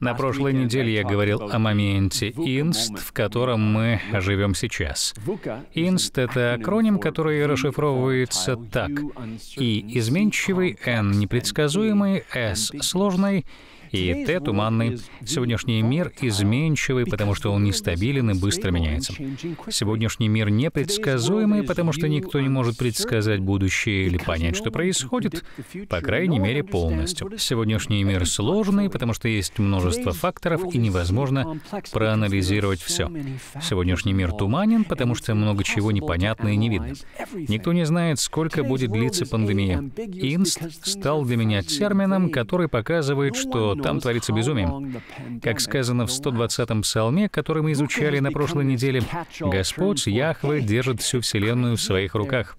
На прошлой неделе я говорил о моменте инст, в котором мы живем сейчас. Инст это акроним, который расшифровывается так. И — изменчивый, н непредсказуемый, с сложный, и Т туманный. Сегодняшний мир изменчивый, потому что он нестабилен и быстро меняется. Сегодняшний мир непредсказуемый, потому что никто не может предсказать будущее или понять, что происходит, по крайней мере, полностью. Сегодняшний мир сложный, потому что есть множество факторов, и невозможно проанализировать все. Сегодняшний мир туманен, потому что много чего непонятно и не видно. Никто не знает, сколько будет длиться пандемия. «Инст» стал для меня термином, который показывает, что там творится безумие. Как сказано в 120-м псалме, который мы изучали на прошлой неделе, «Господь Яхве держит всю вселенную в своих руках».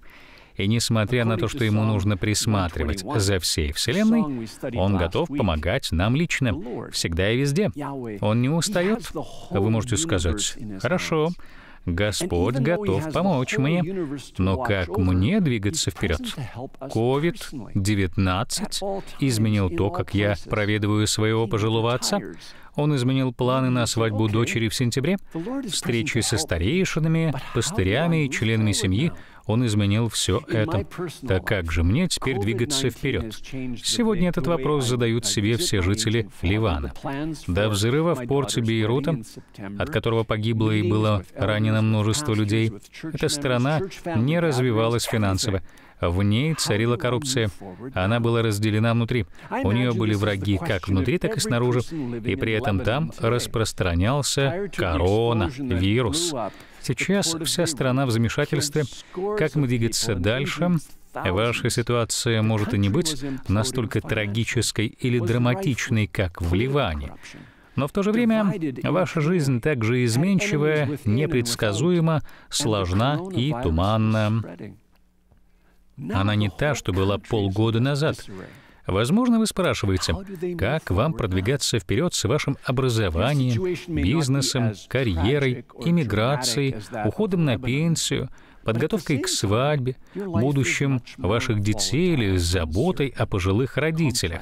И несмотря на то, что ему нужно присматривать за всей Вселенной, он готов помогать нам лично, всегда и везде. Он не устает. Вы можете сказать, «Хорошо, Господь готов помочь мне. Но как мне двигаться вперед? COVID-19 изменил то, как я проведываю своего пожилого отца. Он изменил планы на свадьбу дочери в сентябре, встречи со старейшинами, пастырями и членами семьи, он изменил все это. Так как же мне теперь двигаться вперед? Сегодня этот вопрос задают себе все жители Ливана. До взрыва в порте Бейрута, от которого погибло и было ранено множество людей, эта страна не развивалась финансово. В ней царила коррупция. Она была разделена внутри. У нее были враги как внутри, так и снаружи. И при этом там распространялся корона вирус. Сейчас вся страна в замешательстве, как мы двигаться дальше, Ваша ситуация может и не быть настолько трагической или драматичной, как в Ливане. Но в то же время ваша жизнь также изменчивая, непредсказуема, сложна и туманна. Она не та, что была полгода назад. Возможно, вы спрашиваете, как вам продвигаться вперед с вашим образованием, бизнесом, карьерой, иммиграцией, уходом на пенсию, подготовкой к свадьбе, будущим ваших детей или заботой о пожилых родителях.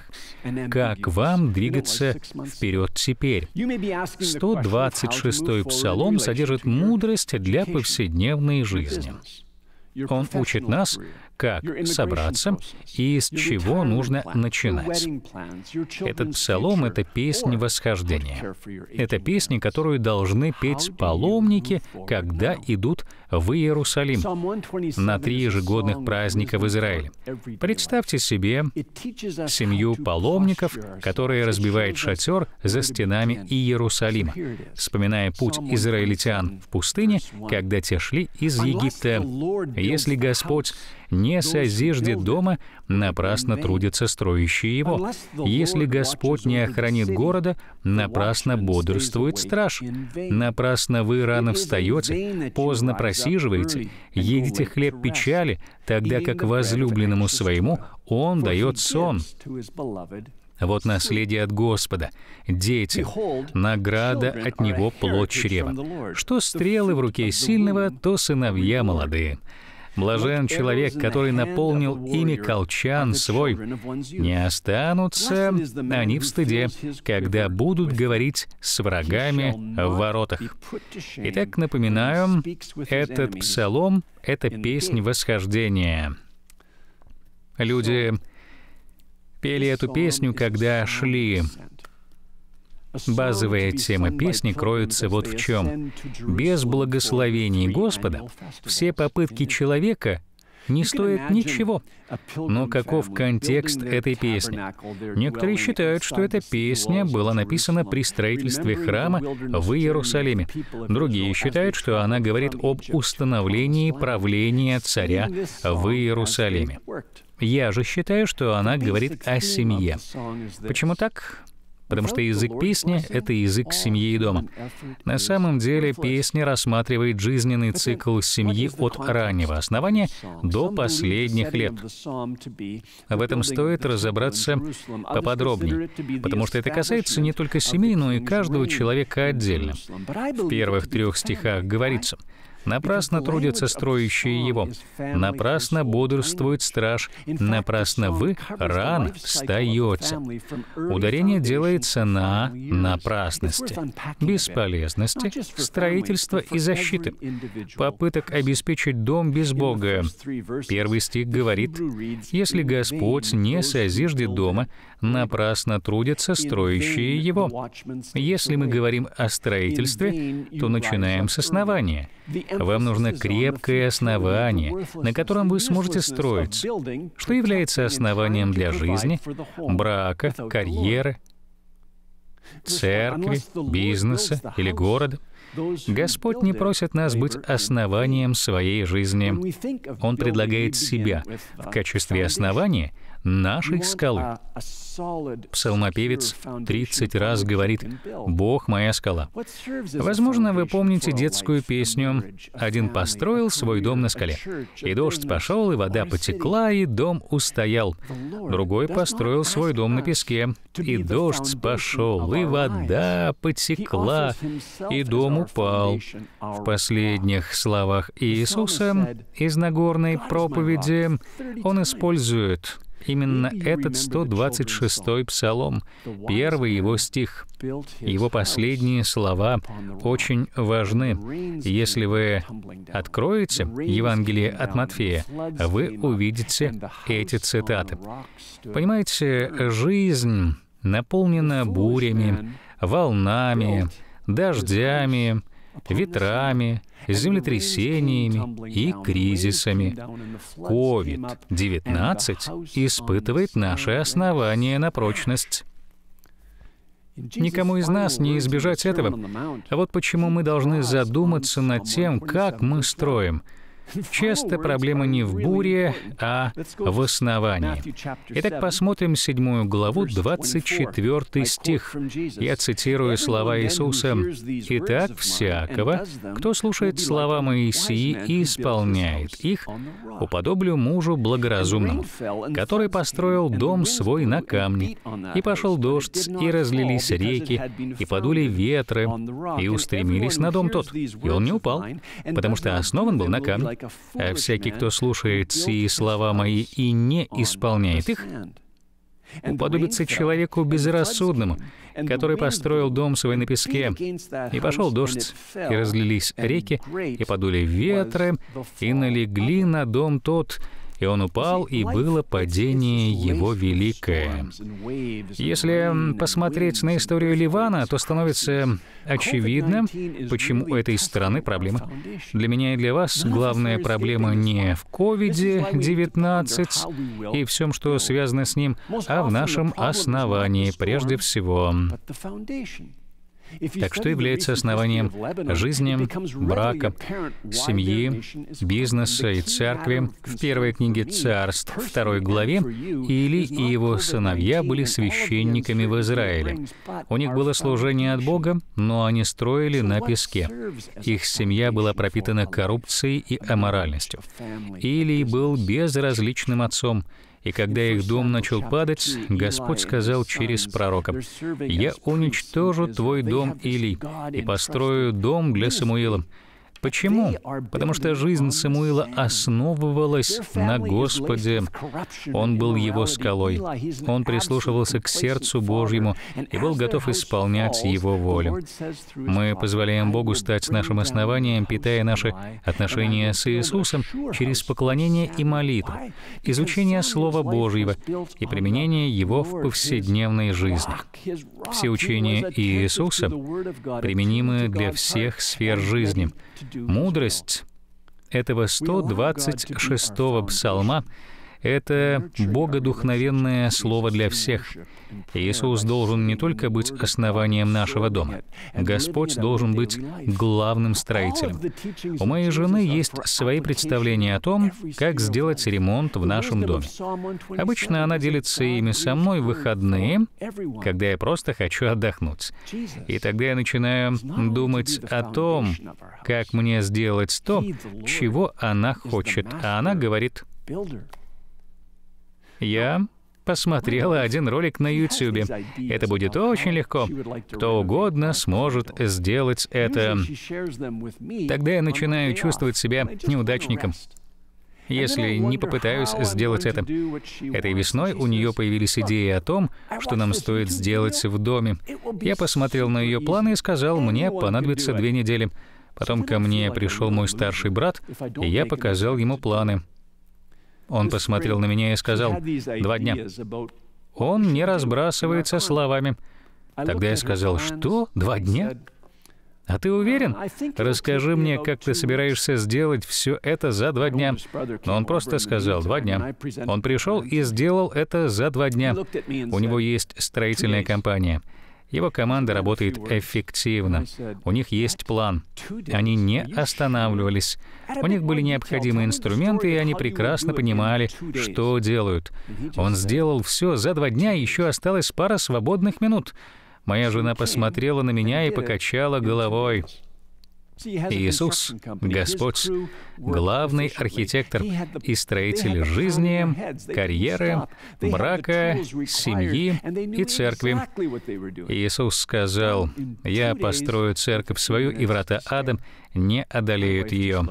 Как вам двигаться вперед теперь? 126-й псалом содержит мудрость для повседневной жизни. Он учит нас, как собраться и с чего нужно начинать. Этот псалом — это песня восхождения. Это песня, которую должны петь паломники, когда идут в Иерусалим на три ежегодных праздника в Израиле. Представьте себе семью паломников, которые разбивают шатер за стенами Иерусалима, вспоминая путь израильтян в пустыне, когда те шли из Египта. Если Господь не созиждет дома, напрасно трудится строящий его. Если Господь не охранит города, напрасно бодрствует страж. Напрасно вы рано встаете, поздно просиживаете, едите хлеб печали, тогда как возлюбленному своему он дает сон. Вот наследие от Господа, дети, награда от Него плод чрева. Что стрелы в руке сильного, то сыновья молодые. Блажен человек, который наполнил ими колчан свой. Не останутся они в стыде, когда будут говорить с врагами в воротах. Итак, напоминаю, этот псалом — это песнь восхождения. Люди пели эту песню, когда шли Базовая тема песни кроется вот в чем. Без благословений Господа все попытки человека не стоят ничего. Но каков контекст этой песни? Некоторые считают, что эта песня была написана при строительстве храма в Иерусалиме. Другие считают, что она говорит об установлении правления царя в Иерусалиме. Я же считаю, что она говорит о семье. Почему так? потому что язык песни — это язык семьи и дома. На самом деле песня рассматривает жизненный цикл семьи от раннего основания до последних лет. В этом стоит разобраться поподробнее, потому что это касается не только семьи, но и каждого человека отдельно. В первых трех стихах говорится — Напрасно трудятся строящие его, напрасно бодрствует страж, напрасно вы ран встаете. Ударение делается на напрасности, бесполезности, строительства и защиты, попыток обеспечить дом без Бога. Первый стих говорит, «Если Господь не созиждет дома, напрасно трудятся строящие его». Если мы говорим о строительстве, то начинаем с основания. Вам нужно крепкое основание, на котором вы сможете строиться, что является основанием для жизни, брака, карьеры, церкви, бизнеса или города. Господь не просит нас быть основанием своей жизни. Он предлагает себя в качестве основания — нашей скалы. Uh, Псалмопевец 30 раз говорит «Бог моя скала». Возможно, вы помните детскую песню «Один построил свой дом на скале, и дождь пошел, и вода потекла, и дом устоял. Другой построил свой дом на песке, и дождь пошел, и вода потекла, и дом упал». В последних словах Иисуса из Нагорной проповеди он использует Именно этот 126-й псалом, первый его стих, его последние слова очень важны. Если вы откроете Евангелие от Матфея, вы увидите эти цитаты. Понимаете, жизнь наполнена бурями, волнами, дождями, ветрами, землетрясениями и кризисами. COVID-19 испытывает наши основания на прочность. Никому из нас не избежать этого. А вот почему мы должны задуматься над тем, как мы строим Часто проблема не в буре, а в основании. Итак, посмотрим 7 главу, 24 стих. Я цитирую слова Иисуса. «Итак, всякого, кто слушает слова Моисии и исполняет их, уподоблю мужу благоразумному, который построил дом свой на камне, и пошел дождь, и разлились реки, и подули ветры, и устремились на дом тот, и он не упал, потому что основан был на камне. А всякий, кто слушает сии слова мои и не исполняет их, уподобится человеку безрассудному, который построил дом свой на песке, и пошел дождь, и разлились реки, и подули ветры, и налегли на дом тот, и он упал, и было падение его великое. Если посмотреть на историю Ливана, то становится очевидным, почему у этой страны проблемы. Для меня и для вас главная проблема не в COVID-19 и всем, что связано с ним, а в нашем основании прежде всего. Так что является основанием жизни, брака, семьи, бизнеса и церкви в первой книге Царств, второй главе, Или и его сыновья были священниками в Израиле. У них было служение от Бога, но они строили на песке. Их семья была пропитана коррупцией и аморальностью. Или был безразличным отцом, и когда их дом начал падать, Господь сказал через пророка, «Я уничтожу твой дом, Или, и построю дом для Самуила». Почему? Потому что жизнь Самуила основывалась на Господе. Он был его скалой. Он прислушивался к сердцу Божьему и был готов исполнять его волю. Мы позволяем Богу стать нашим основанием, питая наши отношения с Иисусом через поклонение и молитву, изучение Слова Божьего и применение его в повседневной жизни. Все учения Иисуса применимы для всех сфер жизни. Мудрость этого 126-го псалма это богодухновенное слово для всех. Иисус должен не только быть основанием нашего дома. Господь должен быть главным строителем. У моей жены есть свои представления о том, как сделать ремонт в нашем доме. Обычно она делится ими со мной в выходные, когда я просто хочу отдохнуть. И тогда я начинаю думать о том, как мне сделать то, чего она хочет. А она говорит, я посмотрела один ролик на YouTube. Это будет очень легко. Кто угодно сможет сделать это. Тогда я начинаю чувствовать себя неудачником если не попытаюсь сделать это. Этой весной у нее появились идеи о том, что нам стоит сделать в доме. Я посмотрел на ее планы и сказал, мне понадобится две недели. Потом ко мне пришел мой старший брат, и я показал ему планы. Он посмотрел на меня и сказал, «Два дня». Он не разбрасывается словами. Тогда я сказал, «Что? Два дня?» «А ты уверен? Расскажи мне, как ты собираешься сделать все это за два дня». Но он просто сказал «два дня». Он пришел и сделал это за два дня. У него есть строительная компания. Его команда работает эффективно. У них есть план. Они не останавливались. У них были необходимые инструменты, и они прекрасно понимали, что делают. Он сделал все за два дня, еще осталось пара свободных минут. Моя жена посмотрела на меня и покачала головой. Иисус, Господь, главный архитектор и строитель жизни, карьеры, брака, семьи и церкви. Иисус сказал, «Я построю церковь свою, и врата Адам не одолеют ее».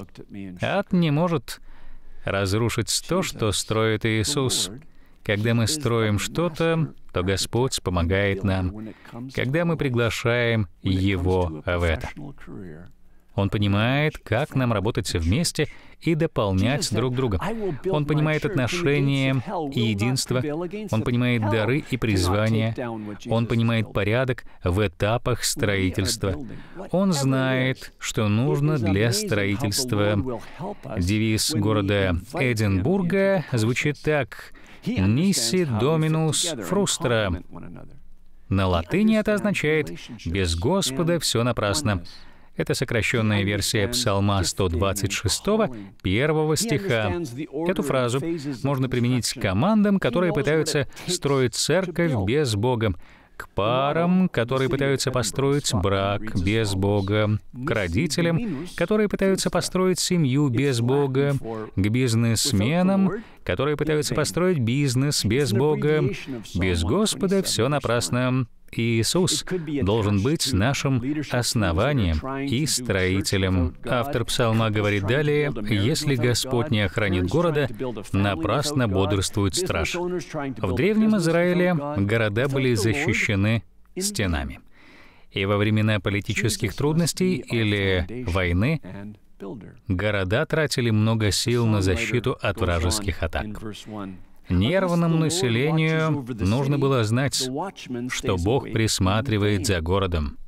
Ад не может разрушить то, что строит Иисус. Когда мы строим что-то, то Господь помогает нам, когда мы приглашаем Его в это. Он понимает, как нам работать вместе и дополнять друг друга. Он понимает отношения и единство. Он понимает дары и призвания. Он понимает порядок в этапах строительства. Он знает, что нужно для строительства. Девиз города Эдинбурга звучит так «Ниси доминус фрустра». На латыни это означает «без Господа все напрасно». Это сокращенная версия Псалма 126, первого стиха. Эту фразу можно применить к командам, которые пытаются строить церковь без Бога, к парам, которые пытаются построить брак без Бога, к родителям, которые пытаются построить семью без Бога, к бизнесменам, которые пытаются построить бизнес без Бога, без Господа, все напрасно. Иисус должен быть нашим основанием и строителем. Автор псалма говорит далее, «Если Господь не охранит города, напрасно бодрствует страж». В Древнем Израиле города были защищены стенами. И во времена политических трудностей или войны Города тратили много сил на защиту от вражеских атак. Нервному населению нужно было знать, что Бог присматривает за городом.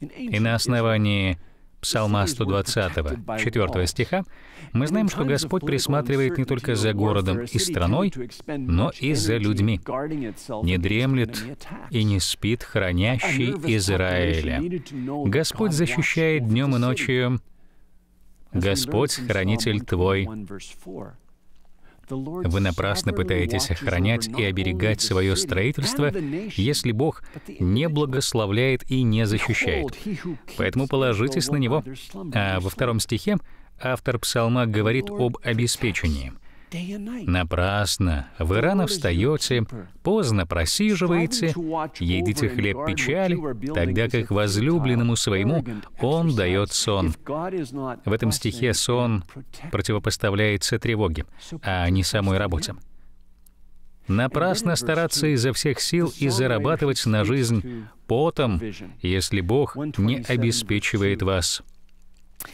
И на основании Псалма 120, 4 стиха, мы знаем, что Господь присматривает не только за городом и страной, но и за людьми. Не дремлет и не спит хранящий Израиля. Господь защищает днем и ночью Господь — хранитель твой. Вы напрасно пытаетесь охранять и оберегать свое строительство, если Бог не благословляет и не защищает. Поэтому положитесь на Него. А во втором стихе автор псалма говорит об обеспечении — Напрасно. Вы рано встаете, поздно просиживаете, едите хлеб печали, тогда как возлюбленному своему он дает сон. В этом стихе сон противопоставляется тревоге, а не самой работе. Напрасно стараться изо всех сил и зарабатывать на жизнь потом, если Бог не обеспечивает вас.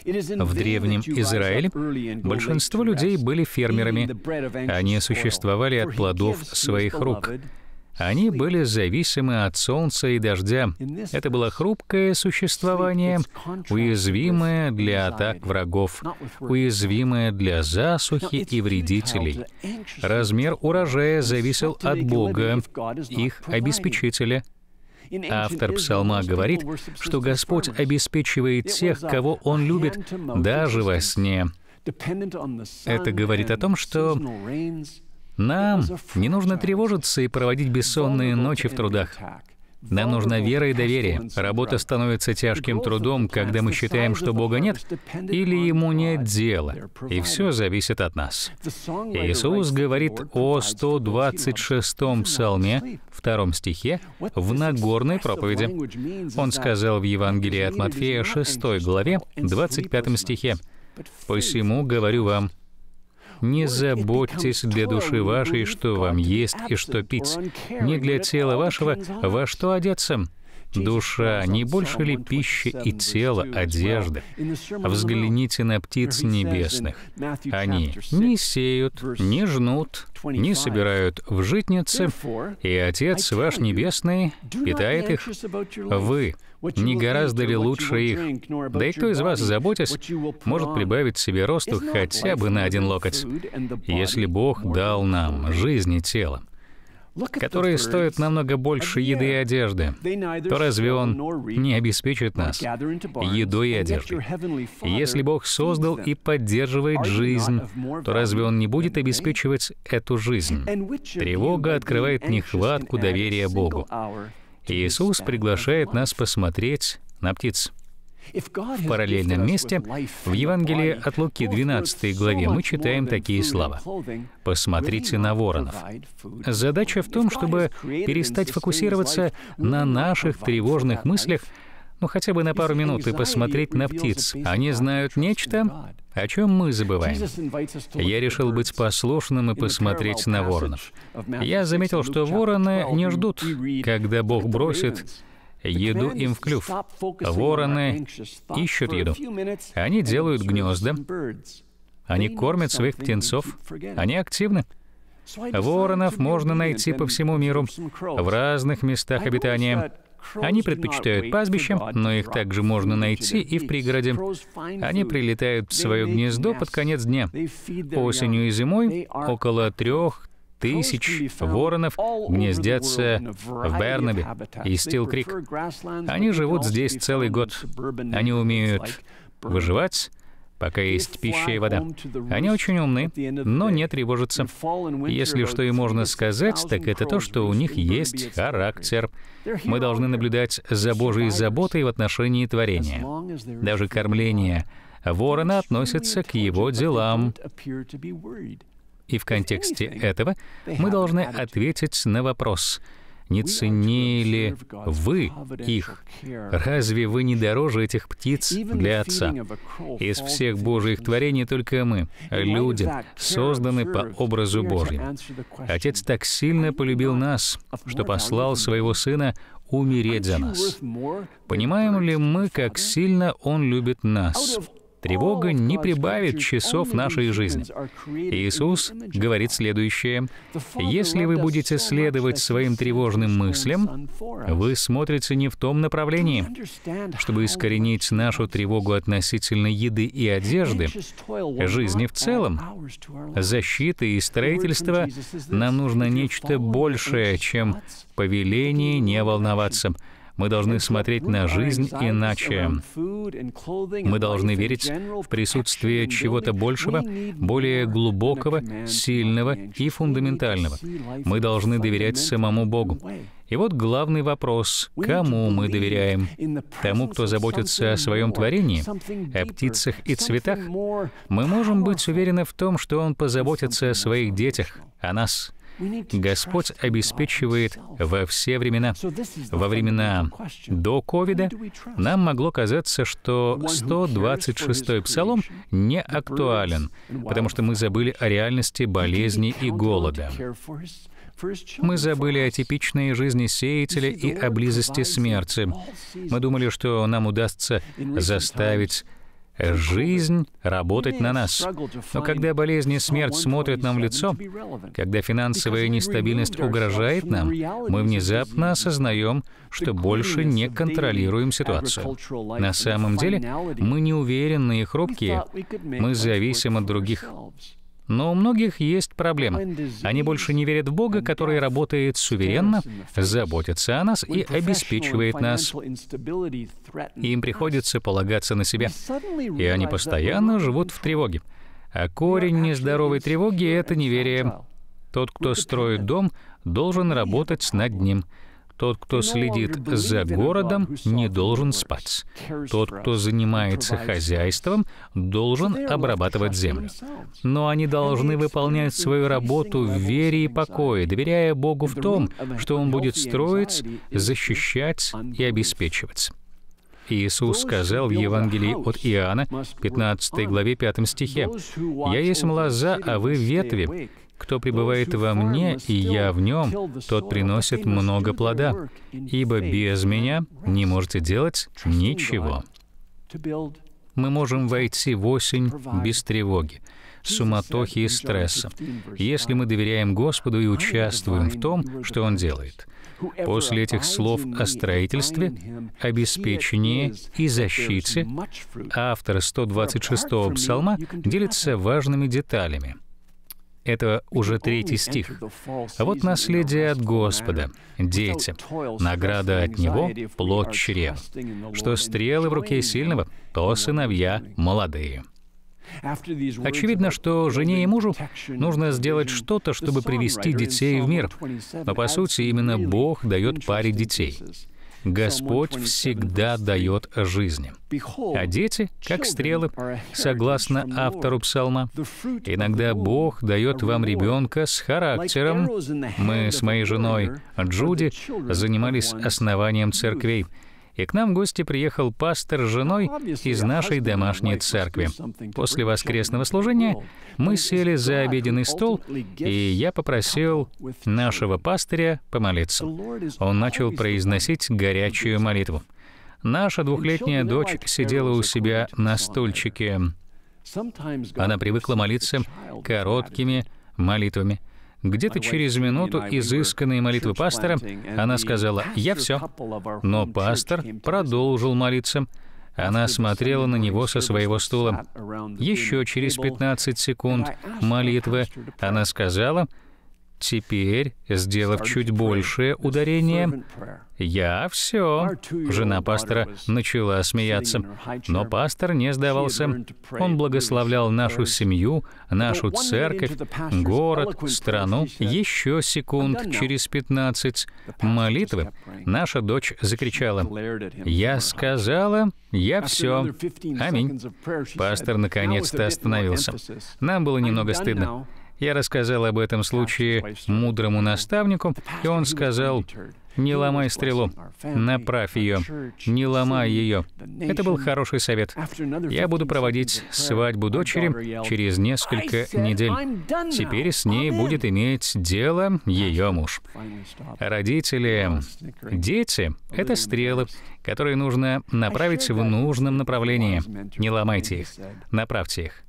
В древнем Израиле большинство людей были фермерами. Они существовали от плодов своих рук. Они были зависимы от солнца и дождя. Это было хрупкое существование, уязвимое для атак врагов, уязвимое для засухи и вредителей. Размер урожая зависел от Бога, их обеспечителя — а автор псалма говорит, что Господь обеспечивает тех, кого Он любит, даже во сне. Это говорит о том, что нам не нужно тревожиться и проводить бессонные ночи в трудах. Нам нужна вера и доверие. Работа становится тяжким трудом, когда мы считаем, что Бога нет или Ему нет дела. И все зависит от нас. Иисус говорит о 126-м псалме, втором стихе, в Нагорной проповеди. Он сказал в Евангелии от Матфея 6 главе, 25 стихе, «Посему говорю вам, не заботьтесь для души вашей, что вам есть и что пить, не для тела вашего, во что одеться». Душа не больше ли пищи и тела, одежды? Взгляните на птиц небесных. Они не сеют, не жнут, не собирают в житницы, и Отец ваш Небесный питает их. Вы не гораздо ли лучше их? Да и кто из вас, заботясь, может прибавить себе росту хотя бы на один локоть? Если Бог дал нам жизнь и тело, которые стоят намного больше еды и одежды, то разве Он не обеспечит нас едой и одеждой? Если Бог создал и поддерживает жизнь, то разве Он не будет обеспечивать эту жизнь? Тревога открывает нехватку доверия Богу. Иисус приглашает нас посмотреть на птиц. В параллельном месте в Евангелии от Луки 12 главе мы читаем такие слова. «Посмотрите на воронов». Задача в том, чтобы перестать фокусироваться на наших тревожных мыслях, ну хотя бы на пару минут и посмотреть на птиц. Они знают нечто, о чем мы забываем. Я решил быть послушным и посмотреть на воронов. Я заметил, что вороны не ждут, когда Бог бросит еду им в клюв. Вороны ищут еду. Они делают гнезда. Они кормят своих птенцов. Они активны. Воронов можно найти по всему миру, в разных местах обитания. Они предпочитают пастбища, но их также можно найти и в пригороде. Они прилетают в свое гнездо под конец дня. Осенью и зимой около трех тысяч воронов гнездятся в Бернабе и стил Они живут здесь целый год. Они умеют выживать, пока есть пища и вода. Они очень умны, но не тревожатся. Если что и можно сказать, так это то, что у них есть характер. Мы должны наблюдать за Божьей заботой в отношении творения. Даже кормление ворона относится к его делам. И в контексте этого мы должны ответить на вопрос, не ценили вы их? Разве вы не дороже этих птиц для Отца? Из всех Божьих творений только мы, люди, созданы по образу Божьему. Отец так сильно полюбил нас, что послал своего Сына умереть за нас. Понимаем ли мы, как сильно Он любит нас? Тревога не прибавит часов нашей жизни. Иисус говорит следующее. «Если вы будете следовать своим тревожным мыслям, вы смотрите не в том направлении. Чтобы искоренить нашу тревогу относительно еды и одежды, жизни в целом, защиты и строительства, нам нужно нечто большее, чем повеление не волноваться». Мы должны смотреть на жизнь иначе. Мы должны верить в присутствие чего-то большего, более глубокого, сильного и фундаментального. Мы должны доверять самому Богу. И вот главный вопрос, кому мы доверяем? Тому, кто заботится о своем творении, о птицах и цветах? Мы можем быть уверены в том, что он позаботится о своих детях, о нас. Господь обеспечивает во все времена. Во времена до ковида нам могло казаться, что 126-й псалом не актуален, потому что мы забыли о реальности болезни и голода. Мы забыли о типичной жизни сеятеля и о близости смерти. Мы думали, что нам удастся заставить Жизнь работать на нас. Но когда болезнь и смерть смотрят нам в лицо, когда финансовая нестабильность угрожает нам, мы внезапно осознаем, что больше не контролируем ситуацию. На самом деле, мы неуверенные и хрупкие, мы зависим от других. Но у многих есть проблема. Они больше не верят в Бога, который работает суверенно, заботится о нас и обеспечивает нас. Им приходится полагаться на себя. И они постоянно живут в тревоге. А корень нездоровой тревоги — это неверие. Тот, кто строит дом, должен работать над ним — тот, кто следит за городом, не должен спать. Тот, кто занимается хозяйством, должен обрабатывать землю. Но они должны выполнять свою работу в вере и покое, доверяя Богу в том, что Он будет строить, защищать и обеспечивать. Иисус сказал в Евангелии от Иоанна, 15 главе 5 стихе, «Я есть млоза, а вы ветви. Кто пребывает во мне, и я в нем, тот приносит много плода, ибо без меня не можете делать ничего. Мы можем войти в осень без тревоги, суматохи и стресса, если мы доверяем Господу и участвуем в том, что Он делает. После этих слов о строительстве, обеспечении и защите автор 126-го псалма делится важными деталями. Это уже третий стих. А «Вот наследие от Господа, дети, награда от Него — плод чрев, что стрелы в руке сильного, то сыновья молодые». Очевидно, что жене и мужу нужно сделать что-то, чтобы привести детей в мир. Но по сути именно Бог дает паре детей. Господь всегда дает жизни. А дети, как стрелы, согласно автору псалма, иногда Бог дает вам ребенка с характером. Мы с моей женой Джуди занимались основанием церквей — и к нам в гости приехал пастор с женой из нашей домашней церкви. После воскресного служения мы сели за обеденный стол, и я попросил нашего пастыря помолиться. Он начал произносить горячую молитву. Наша двухлетняя дочь сидела у себя на стульчике. Она привыкла молиться короткими молитвами — где-то через минуту изысканной молитвы пастора она сказала «Я все». Но пастор продолжил молиться. Она смотрела на него со своего стула. Еще через 15 секунд молитвы она сказала Теперь, сделав чуть большее ударение, «Я все!» Жена пастора начала смеяться. Но пастор не сдавался. Он благословлял нашу семью, нашу церковь, город, страну. Еще секунд через пятнадцать молитвы наша дочь закричала. «Я сказала, я все!» Аминь. Пастор наконец-то остановился. Нам было немного стыдно. Я рассказал об этом случае мудрому наставнику, и он сказал, «Не ломай стрелу, направь ее, не ломай ее». Это был хороший совет. Я буду проводить свадьбу дочери через несколько недель. Теперь с ней будет иметь дело ее муж. Родители, дети — это стрелы, которые нужно направить в нужном направлении. Не ломайте их, направьте их.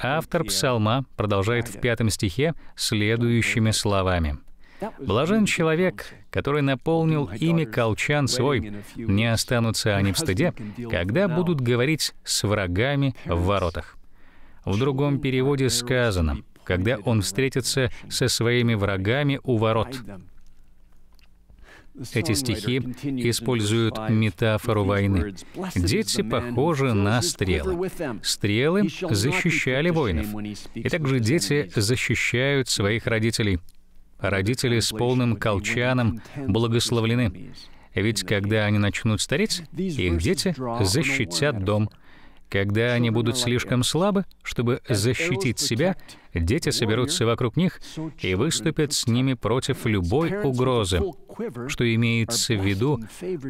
Автор псалма продолжает в пятом стихе следующими словами. «Блажен человек, который наполнил ими колчан свой, не останутся они в стыде, когда будут говорить с врагами в воротах». В другом переводе сказано, «когда он встретится со своими врагами у ворот». Эти стихи используют метафору войны. Дети похожи на стрелы. Стрелы защищали воинов. И также дети защищают своих родителей. родители с полным колчаном благословлены. Ведь когда они начнут стареть, их дети защитят дом. Когда они будут слишком слабы, чтобы защитить себя, дети соберутся вокруг них и выступят с ними против любой угрозы, что имеется в виду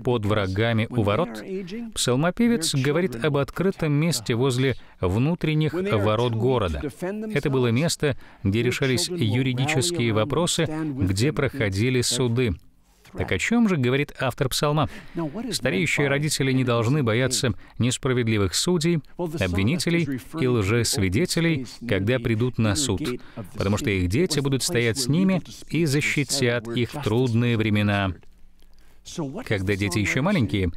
под врагами у ворот. Псалмопевец говорит об открытом месте возле внутренних ворот города. Это было место, где решались юридические вопросы, где проходили суды. Так о чем же говорит автор псалма? Стареющие родители не должны бояться несправедливых судей, обвинителей и лжесвидетелей, когда придут на суд, потому что их дети будут стоять с ними и защитят их в трудные времена. Когда дети еще маленькие,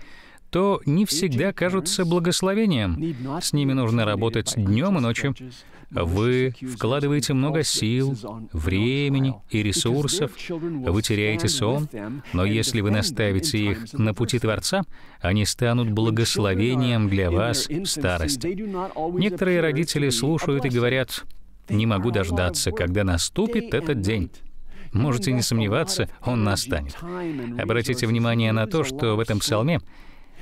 то не всегда кажутся благословением. С ними нужно работать днем и ночью. Вы вкладываете много сил, времени и ресурсов, вы теряете сон, но если вы наставите их на пути Творца, они станут благословением для вас в старости. Некоторые родители слушают и говорят, «Не могу дождаться, когда наступит этот день». Можете не сомневаться, он настанет. Обратите внимание на то, что в этом псалме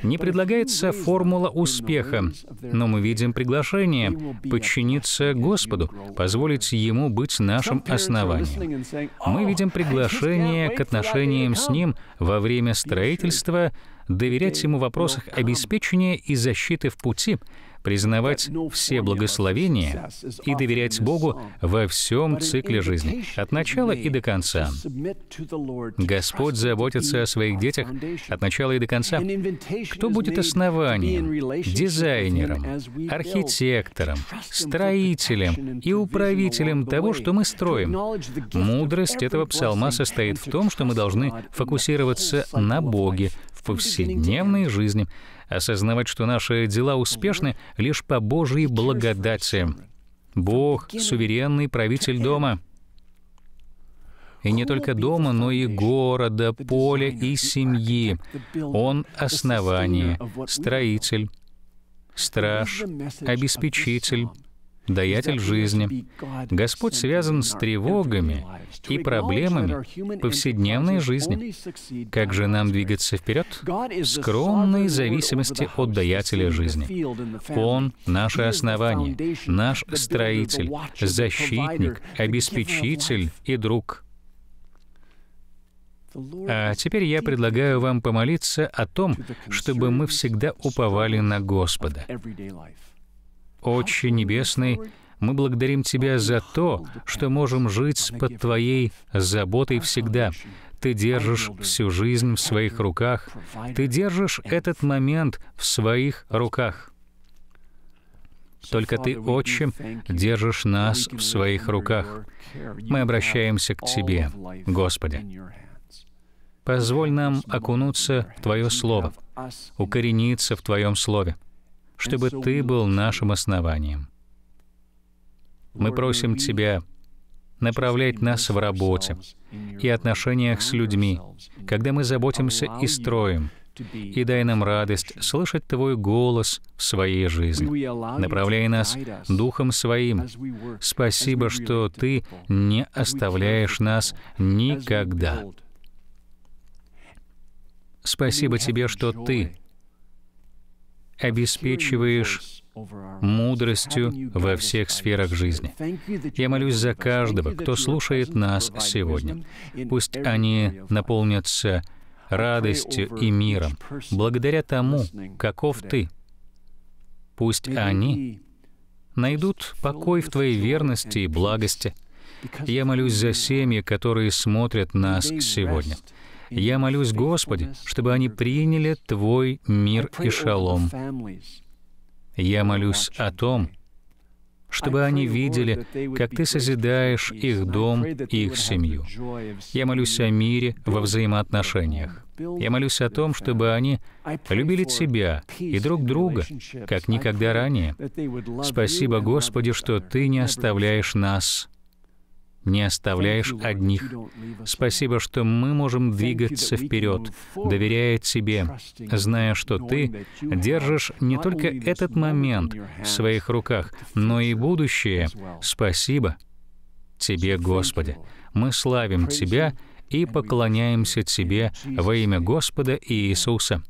не предлагается формула успеха, но мы видим приглашение подчиниться Господу, позволить Ему быть нашим основанием. Мы видим приглашение к отношениям с Ним во время строительства, доверять Ему в вопросах обеспечения и защиты в пути, признавать все благословения и доверять Богу во всем цикле жизни, от начала и до конца. Господь заботится о своих детях от начала и до конца. Кто будет основанием, дизайнером, архитектором, строителем и управителем того, что мы строим? Мудрость этого псалма состоит в том, что мы должны фокусироваться на Боге в повседневной жизни, осознавать, что наши дела успешны лишь по Божьей благодати. Бог — суверенный правитель дома. И не только дома, но и города, поля и семьи. Он — основание, строитель, страж, обеспечитель, даятель жизни. Господь связан с тревогами и проблемами повседневной жизни. Как же нам двигаться вперед? В скромной зависимости от даятеля жизни. Он — наше основание, наш строитель, защитник, обеспечитель и друг. А теперь я предлагаю вам помолиться о том, чтобы мы всегда уповали на Господа. Отче Небесный, мы благодарим Тебя за то, что можем жить под Твоей заботой всегда. Ты держишь всю жизнь в своих руках. Ты держишь этот момент в своих руках. Только Ты, Отче, держишь нас в своих руках. Мы обращаемся к Тебе, Господи. Позволь нам окунуться в Твое Слово, укорениться в Твоем Слове чтобы Ты был нашим основанием. Мы просим Тебя направлять нас в работе и отношениях с людьми, когда мы заботимся и строим, и дай нам радость слышать Твой голос в своей жизни. Направляй нас Духом Своим. Спасибо, что Ты не оставляешь нас никогда. Спасибо Тебе, что Ты обеспечиваешь мудростью во всех сферах жизни. Я молюсь за каждого, кто слушает нас сегодня. Пусть они наполнятся радостью и миром, благодаря тому, каков ты. Пусть они найдут покой в Твоей верности и благости. Я молюсь за семьи, которые смотрят нас сегодня. Я молюсь, Господи, чтобы они приняли Твой мир и шалом. Я молюсь о том, чтобы они видели, как ты созидаешь их дом и их семью. Я молюсь о мире во взаимоотношениях. Я молюсь о том, чтобы они любили Тебя и друг друга, как никогда ранее. Спасибо, Господи, что Ты не оставляешь нас не оставляешь одних. Спасибо, что мы можем двигаться вперед, доверяя Тебе, зная, что Ты держишь не только этот момент в своих руках, но и будущее. Спасибо Тебе, Господи. Мы славим Тебя и поклоняемся Тебе во имя Господа Иисуса.